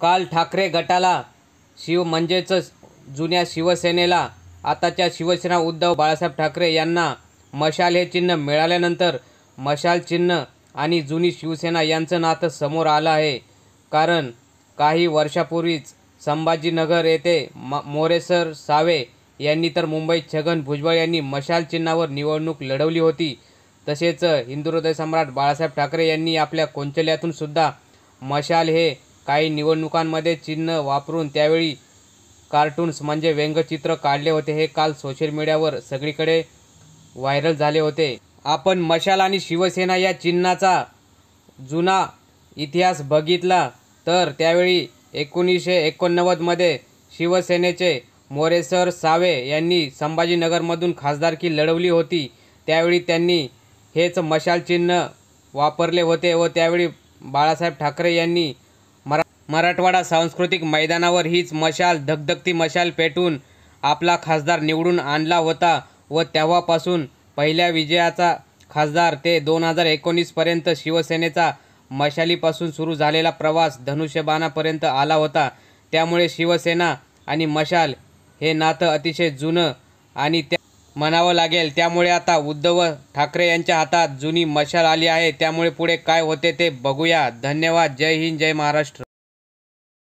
काल ठाकरे गटाला शिव म्हणजेच जुन्या शिवसेनेला आताच्या शिवसेना उद्धव बाळासाहेब ठाकरे यांना मशाल हे चिन्ह मिळाल्यानंतर मशाल चिन्ह आणि जुनी शिवसेना यांचं नातं समोर आलं आहे कारण काही वर्षापूर्वीच संभाजीनगर येथे म मोरेसर सावे यांनी तर मुंबईत छगन भुजबळ यांनी मशाल चिन्हावर निवडणूक लढवली होती तसेच हिंदुहृदय सम्राट बाळासाहेब ठाकरे यांनी आपल्या कोंचल्यातूनसुद्धा सुद्धा मशाल हे काही निवडणुकांमध्ये चिन्ह वापरून त्यावेळी कार्टून्स म्हणजे व्यंगचित्र काढले होते हे काल सोशल मीडियावर सगळीकडे व्हायरल झाले होते आपण मशाल आणि शिवसेना या चिन्हाचा जुना इतिहास बघितला तर त्यावेळी एकोणीसशे एकोणनव्वदमध्ये शिवसेनेचे मोरेसर सावे यांनी संभाजीनगरमधून खासदारकी लढवली होती त्यावेळी त्यांनी हेच मशाल चिन्ह वापरले होते व त्यावेळी बाळासाहेब ठाकरे यांनी मराठवाडा सांस्कृतिक मैदानावर हीच मशाल धगधगती मशाल पेटून आपला खासदार निवडून आणला होता व तेव्हापासून पहिल्या विजयाचा खासदार ते दोन हजार एकोणीसपर्यंत शिवसेनेचा मशालीपासून सुरू झालेला प्रवास धनुष्यबाणापर्यंत आला होता त्यामुळे शिवसेना आणि मशाल हे नातं अतिशय जुनं आणि त्या म्हणावं लागेल त्यामुळे आता उद्धव ठाकरे यांच्या हातात जुनी मशाल आली आहे त्यामुळे पुढे काय होते ते बघूया धन्यवाद जय हिंद जय महाराष्ट्र